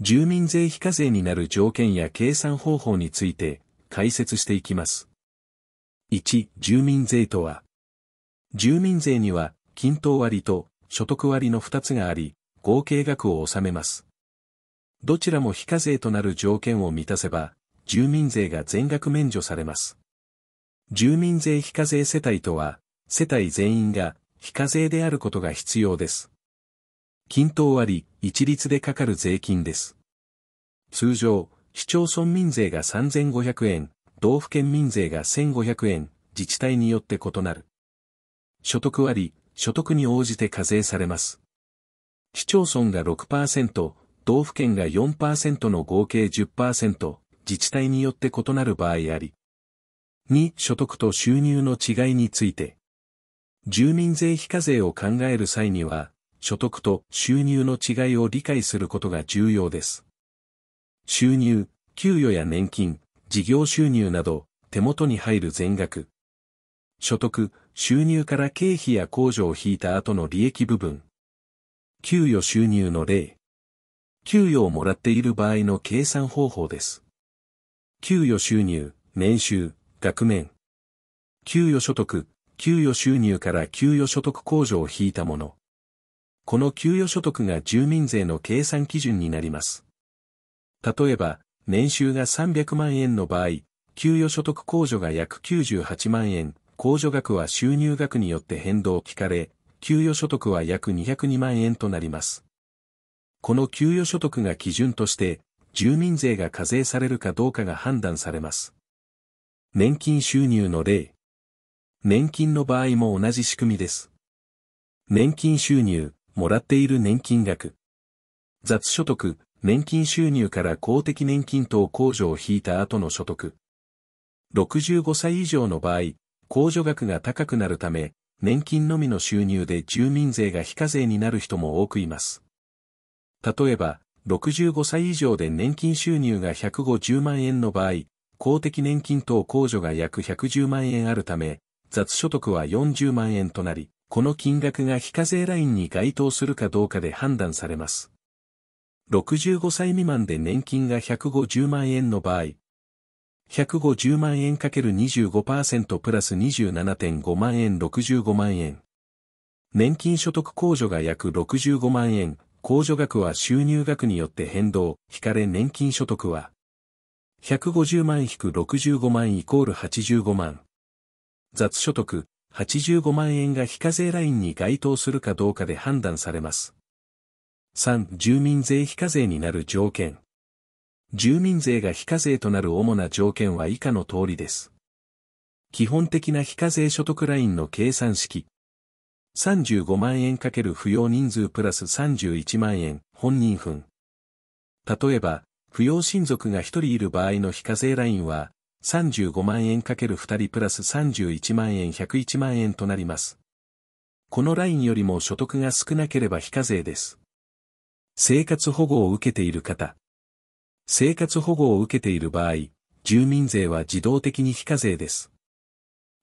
住民税非課税になる条件や計算方法について解説していきます。1、住民税とは、住民税には、均等割と所得割の2つがあり、合計額を納めます。どちらも非課税となる条件を満たせば、住民税が全額免除されます。住民税非課税世帯とは、世帯全員が非課税であることが必要です。均等割、一律でかかる税金です。通常、市町村民税が3500円、道府県民税が1500円、自治体によって異なる。所得割、所得に応じて課税されます。市町村が6%、道府県が4%の合計10%、自治体によって異なる場合あり。2、所得と収入の違いについて。住民税非課税を考える際には、所得と収入の違いを理解することが重要です。収入、給与や年金、事業収入など、手元に入る全額。所得、収入から経費や控除を引いた後の利益部分。給与収入の例。給与をもらっている場合の計算方法です。給与収入、年収、額面。給与所得、給与収入から給与所得控除を引いたもの。この給与所得が住民税の計算基準になります。例えば、年収が300万円の場合、給与所得控除が約98万円、控除額は収入額によって変動を聞かれ、給与所得は約202万円となります。この給与所得が基準として、住民税が課税されるかどうかが判断されます。年金収入の例。年金の場合も同じ仕組みです。年金収入、もらっている年金額。雑所得、年金収入から公的年金等控除を引いた後の所得。65歳以上の場合、控除額が高くなるため、年金のみの収入で住民税が非課税になる人も多くいます。例えば、65歳以上で年金収入が150万円の場合、公的年金等控除が約110万円あるため、雑所得は40万円となり、この金額が非課税ラインに該当するかどうかで判断されます。65歳未満で年金が150万円の場合、150万円 ×25% プラス27.5万円65万円。年金所得控除が約65万円、控除額は収入額によって変動、引かれ年金所得は、150万引く65万イコール85万。雑所得、85万円が非課税ラインに該当するかどうかで判断されます。3. 住民税非課税になる条件。住民税が非課税となる主な条件は以下の通りです。基本的な非課税所得ラインの計算式。35万円かける扶養人数プラス31万円、本人分。例えば、扶養親族が1人いる場合の非課税ラインは、35万円 ×2 人プラス31万円101万円となります。このラインよりも所得が少なければ非課税です。生活保護を受けている方。生活保護を受けている場合、住民税は自動的に非課税です。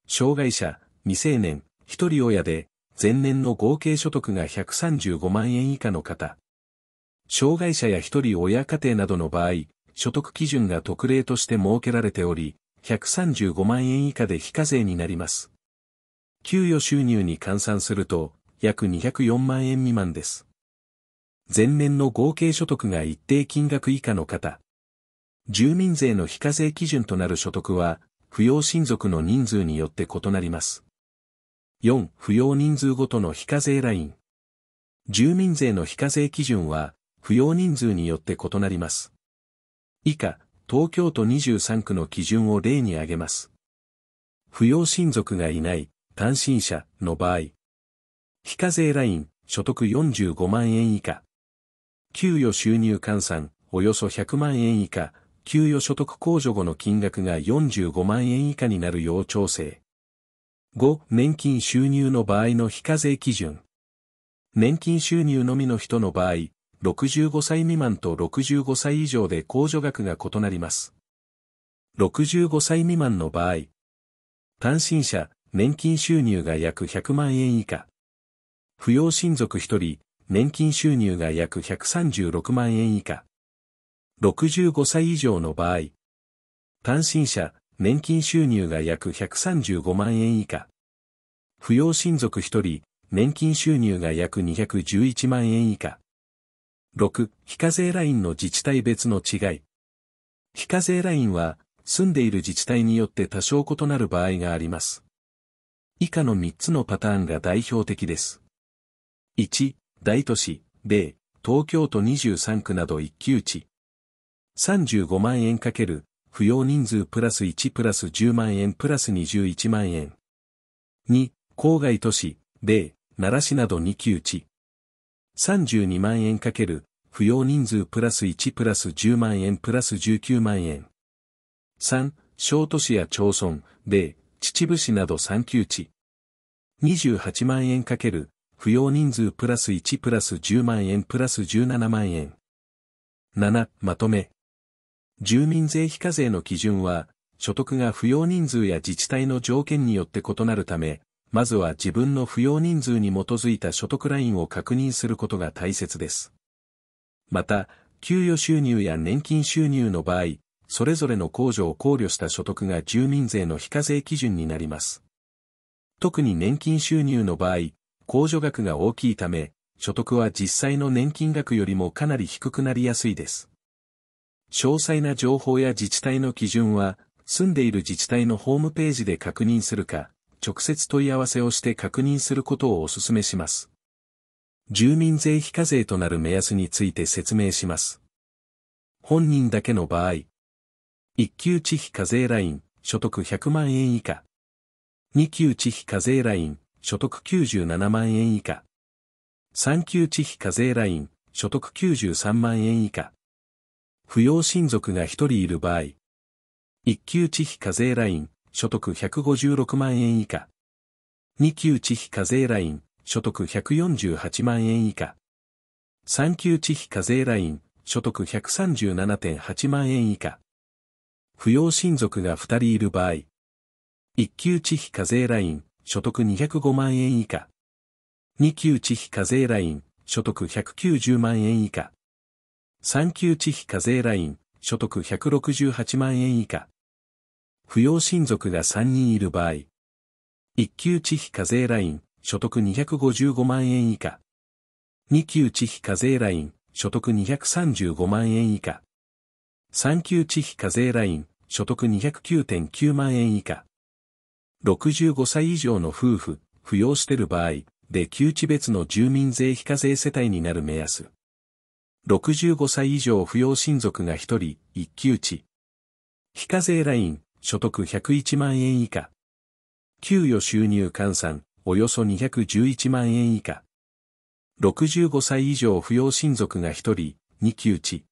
障害者、未成年、一人親で、前年の合計所得が135万円以下の方。障害者や一人親家庭などの場合、所得基準が特例として設けられており、135万円以下で非課税になります。給与収入に換算すると、約204万円未満です。前年の合計所得が一定金額以下の方。住民税の非課税基準となる所得は、扶養親族の人数によって異なります。4、扶養人数ごとの非課税ライン。住民税の非課税基準は、扶養人数によって異なります。以下、東京都23区の基準を例に挙げます。扶養親族がいない、単身者の場合、非課税ライン、所得45万円以下、給与収入換算、およそ100万円以下、給与所得控除後の金額が45万円以下になるよう調整。5、年金収入の場合の非課税基準。年金収入のみの人の場合、65歳未満と65歳以上で控除額が異なります。65歳未満の場合、単身者、年金収入が約100万円以下、扶養親族1人、年金収入が約136万円以下、65歳以上の場合、単身者、年金収入が約135万円以下、扶養親族1人、年金収入が約211万円以下、6、非課税ラインの自治体別の違い。非課税ラインは、住んでいる自治体によって多少異なる場合があります。以下の3つのパターンが代表的です。1、大都市、米、東京都23区など一級地。35万円かける、扶養人数プラス1プラス10万円プラス21万円。2、郊外都市、米、奈良市など二級地。32万円かける扶養人数プラス1プラス10万円プラス19万円。3、小都市や町村、で秩父市など3級地。28万円かける扶養人数プラス1プラス10万円プラス17万円。7、まとめ。住民税非課税の基準は、所得が扶養人数や自治体の条件によって異なるため、まずは自分の扶養人数に基づいた所得ラインを確認することが大切です。また、給与収入や年金収入の場合、それぞれの控除を考慮した所得が住民税の非課税基準になります。特に年金収入の場合、控除額が大きいため、所得は実際の年金額よりもかなり低くなりやすいです。詳細な情報や自治体の基準は、住んでいる自治体のホームページで確認するか、直接問い合わせをして確認することをお勧めします。住民税非課税となる目安について説明します。本人だけの場合、一級地非課税ライン、所得100万円以下。二級地非課税ライン、所得97万円以下。三級地非課税ライン、所得93万円以下。扶養親族が一人いる場合、一級地非課税ライン、所得156万円以下。2級地費課税ライン、所得148万円以下。3級地費課税ライン、所得137.8万円以下。扶養親族が2人いる場合。1級地費課税ライン、所得205万円以下。2級地費課税ライン、所得190万円以下。3級地費課税ライン、所得168万円以下。扶養親族が3人いる場合、一級地費課税ライン、所得255万円以下。二級地費課税ライン、所得235万円以下。三級地費課税ライン、所得209.9万円以下。65歳以上の夫婦、扶養してる場合、で旧地別の住民税非課税世帯になる目安。65歳以上扶養親族が1人、一級地。非課税ライン、所得101万円以下。給与収入換算、およそ211万円以下。65歳以上扶養親族が1人、2級値。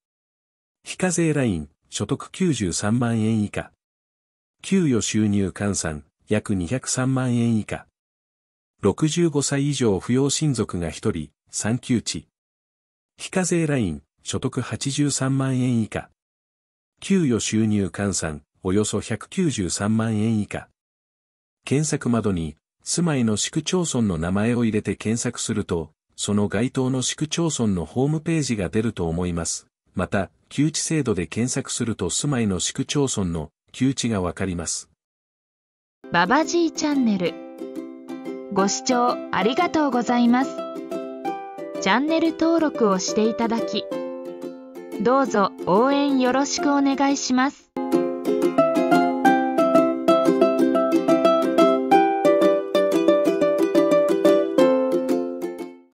非課税ライン、所得93万円以下。給与収入換算、約203万円以下。65歳以上扶養親族が1人、3級値。非課税ライン、所得83万円以下。給与収入換算、およそ193万円以下。検索窓に、住まいの市区町村の名前を入れて検索すると、その該当の市区町村のホームページが出ると思います。また、旧地制度で検索すると住まいの市区町村の旧地がわかります。ババジーチャンネルご視聴ありがとうございます。チャンネル登録をしていただき、どうぞ応援よろしくお願いします。